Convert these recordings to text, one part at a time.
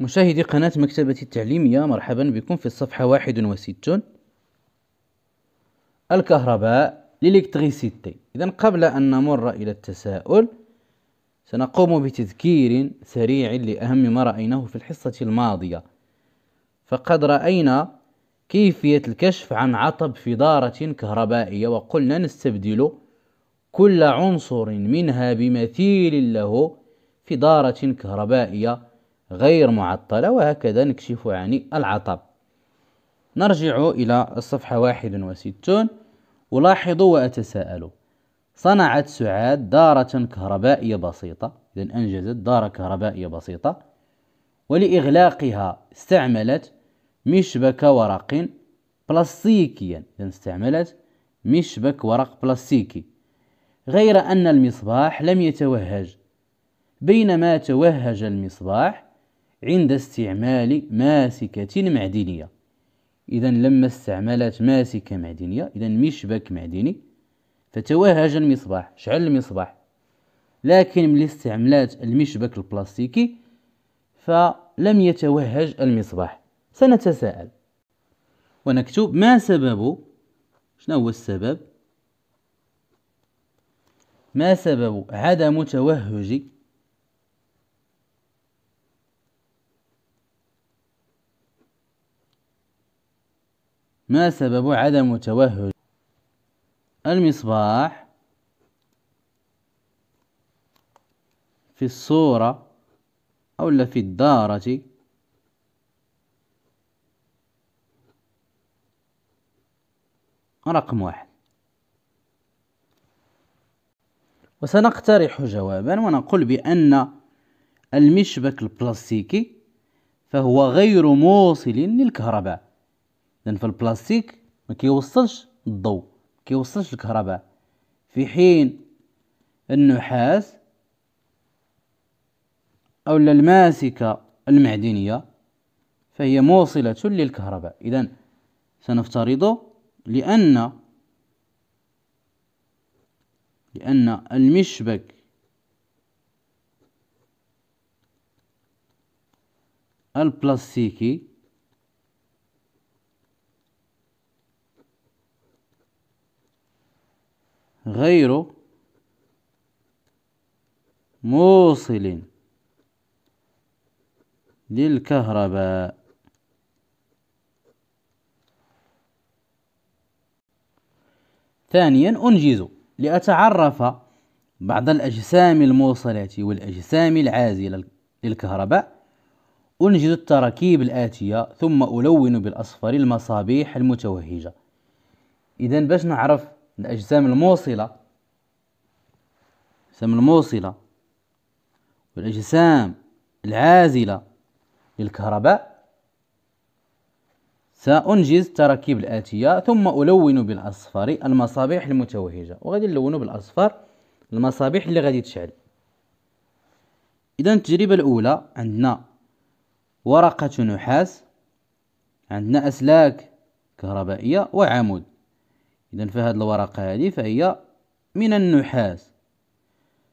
مشاهدي قناة مكتبة التعليمية مرحبا بكم في الصفحة 61 الكهرباء للإلكتريسيتي إذا قبل أن نمر إلى التساؤل سنقوم بتذكير سريع لأهم ما رأيناه في الحصة الماضية فقد رأينا كيفية الكشف عن عطب في دارة كهربائية وقلنا نستبدل كل عنصر منها بمثيل له في دارة كهربائية غير معطلة وهكذا نكشف عن يعني العطب نرجع إلى الصفحة 61 ألاحظ وأتساءل صنعت سعاد دارة كهربائية بسيطة إذا أنجزت دارة كهربائية بسيطة ولإغلاقها استعملت مشبك ورق بلاستيكيا إذا استعملت مشبك ورق بلاستيكي غير أن المصباح لم يتوهج بينما توهج المصباح عند استعمال ماسكة معدنية إذا لما استعملت ماسكة معدنية إذا مشبك معدني فتوهج المصباح شعل المصباح لكن ملي استعملات المشبك البلاستيكي فلم يتوهج المصباح سنتساءل ونكتب ما سبب شنو هو السبب ما سبب عدم توهج ما سبب عدم توهج المصباح في الصورة أو في الدارة رقم واحد وسنقترح جوابا ونقول بأن المشبك البلاستيكي فهو غير موصل للكهرباء لان في البلاستيك ما كيوصلش الضوء ما كيوصلش الكهرباء في حين النحاس او الماسكه المعدنيه فهي موصله للكهرباء اذا سنفترض لان لان المشبك البلاستيكي غير موصل للكهرباء ثانيا أنجز لأتعرف بعض الأجسام الموصلة والأجسام العازلة للكهرباء أنجز التراكيب الآتية ثم ألون بالأصفر المصابيح المتوهجة إذا باش نعرف الأجسام الموصلة الأجسام الموصلة والأجسام العازلة للكهرباء سأنجز التراكيب الآتية ثم ألون بالأصفر المصابيح المتوهجة وغادي نلونو بالأصفر المصابيح اللي غادي تشعل إذا التجربة الأولى عندنا ورقة نحاس عندنا أسلاك كهربائية وعمود إذا فهاد الورقة هذه فهي من النحاس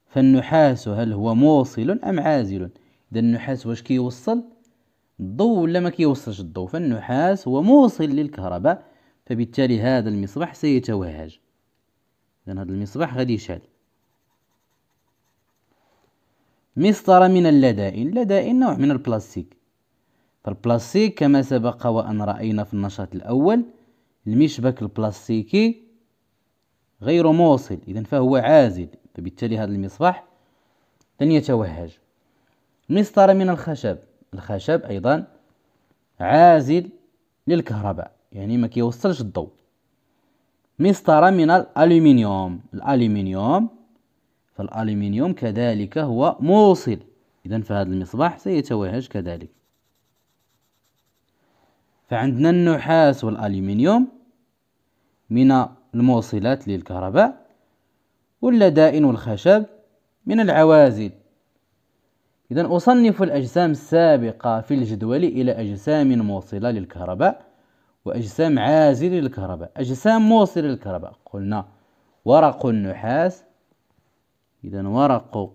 فالنحاس هل هو موصل أم عازل إذا النحاس واش كيوصل الضوء ولا ما كيوصلش الضوء فالنحاس هو موصل للكهرباء فبالتالي هذا المصباح سيتوهج إذا هذا المصباح غادي يشعل مسطرة من اللدائن لدائن نوع من البلاستيك فالبلاستيك كما سبق وأن رأينا في النشاط الأول المشبك البلاستيكي غير موصل إذا فهو عازل فبالتالي هذا المصباح لن يتوهج مسطرة من الخشب الخشب أيضا عازل للكهرباء يعني ما كيوصلش الضوء مسطرة من الألومنيوم الألومنيوم فالألومنيوم كذلك هو موصل إذا فهذا المصباح سيتوهج كذلك فعندنا النحاس والألومنيوم من الموصلات للكهرباء واللدائن والخشب من العوازل إذا أصنف الأجسام السابقة في الجدول إلى أجسام موصلة للكهرباء وأجسام عازلة للكهرباء أجسام موصلة للكهرباء قلنا ورق النحاس إذا ورق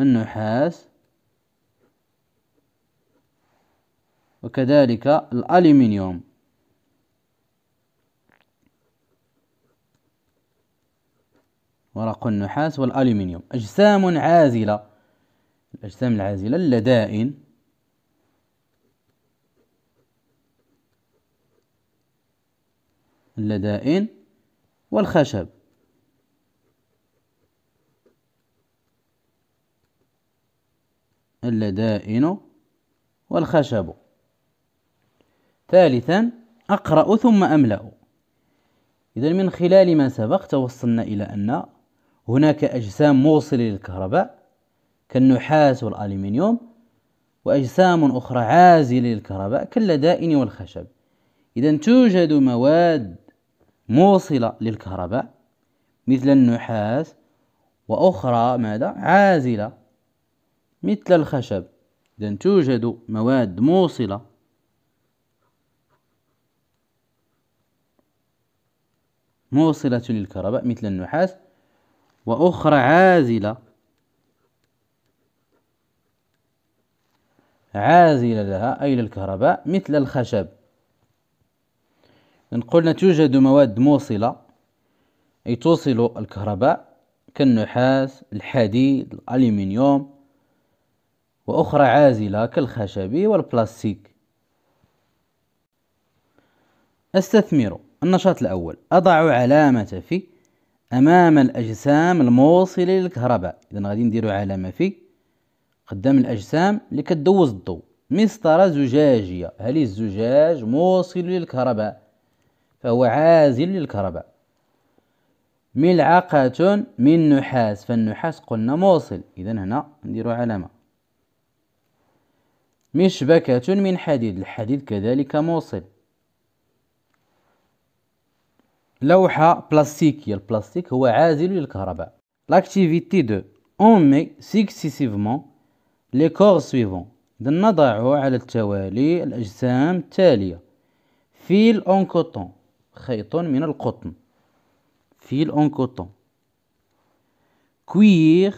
النحاس وكذلك الألمنيوم ورق النحاس والألمنيوم أجسام عازلة الأجسام العازلة اللدائن اللدائن والخشب اللدائن والخشب ثالثا أقرأ ثم أملأ إذا من خلال ما سبق توصلنا إلى أن هناك أجسام موصلة للكهرباء كالنحاس والألمنيوم وأجسام أخرى عازلة للكهرباء كاللدائن والخشب إذا توجد مواد موصلة للكهرباء مثل النحاس وأخرى ماذا عازلة مثل الخشب إذا توجد مواد موصلة موصلة للكهرباء مثل النحاس وأخرى عازلة عازلة لها أي للكهرباء مثل الخشب إن قلنا توجد مواد موصلة أي توصل الكهرباء كالنحاس الحديد الألمنيوم وأخرى عازلة كالخشب والبلاستيك استثمر النشاط الأول أضع علامة في أمام الأجسام الموصلة للكهرباء إذا غادي نديرو علامة في قدام الأجسام اللي كدوز الضوء مسطرة زجاجية هل الزجاج موصل للكهرباء فهو عازل للكهرباء ملعقة من نحاس فالنحاس قلنا موصل إذا هنا نديرو علامة مشبكة من حديد الحديد كذلك موصل لوحة بلاستيكية البلاستيك هو عازل للكهرباء لاكتيفيتي دو اون مي سيكسيسيفمون لي كور سويفون إذا نضع على التوالي الأجسام التالية فيل اون كوتون خيط من القطن فيل اون كوتون كوير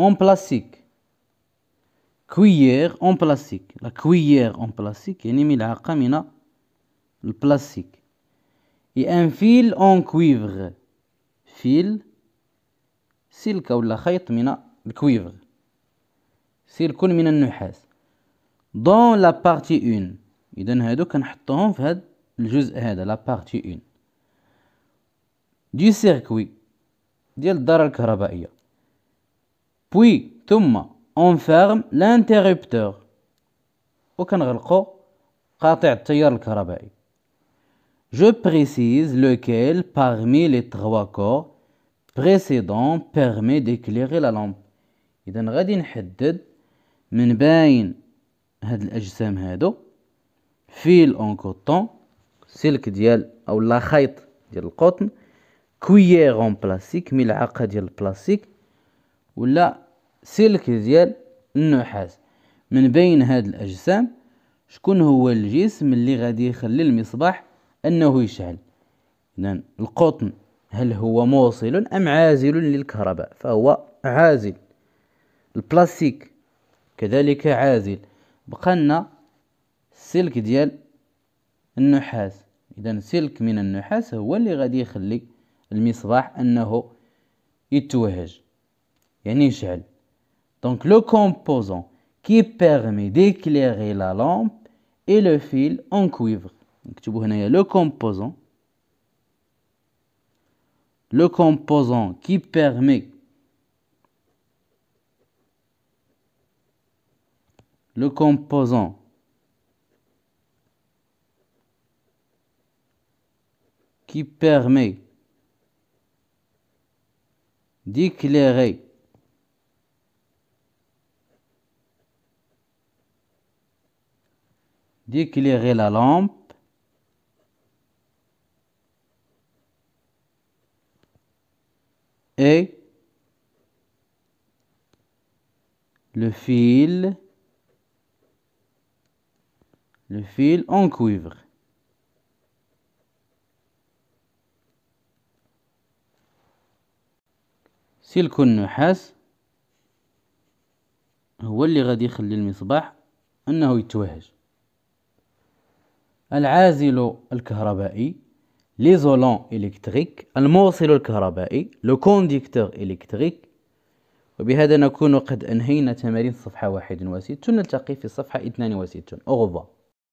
اون بلاستيك كوير اون بلاستيك لا كوير اون بلاستيك يعني ملعقة من البلاستيك et un fil en cuivre fil سلك ولا خيط من الكويفر سلك من النحاس دون لا بارتي اون اذا هادو كنحطوهم في هاد الجزء هذا لا بارتي اون دي سيركوي ديال الدارة الكهربائية بوي ثم فيرم لانتيربتور وكنغلقو قاطع التيار الكهربائي Je précise lequel parmi les trois cas précédents permet d'éclairer la lampe إذا غادي نحدد من باين هاد الأجسام هادو فيل أون كوتون سلك ديال أو لا خيط ديال القطن كويير أون بلاستيك ملعقة ديال البلاستيك ولا سلك ديال النحاس من بين هاد الأجسام شكون هو الجسم اللي غادي يخلي المصباح أنه يشعل إذا القطن هل هو موصل أم عازل للكهرباء فهو عازل البلاستيك كذلك عازل بقى لنا السلك ديال النحاس إذا سلك من النحاس هو اللي غادي يخلي المصباح أنه يتوهج يعني يشعل دونك لو كومبوزون كي بيرمي ديكليري لا لامب اي لو فيل اون كويفر le composant le composant qui permet le composant qui permet d'éclairer dit'ilrait la lampe et le fil le fil en cuivre سلك النحاس هو اللي غادي يخلي المصباح انه يتوهج العازل الكهربائي ليزولون إلكتريك الموصل الكهربائي لو كونديكتور إلكتريك وبهذا نكون قد أنهينا تمارين صفحة 61 نلتقي في صفحة 62 اوغوفوا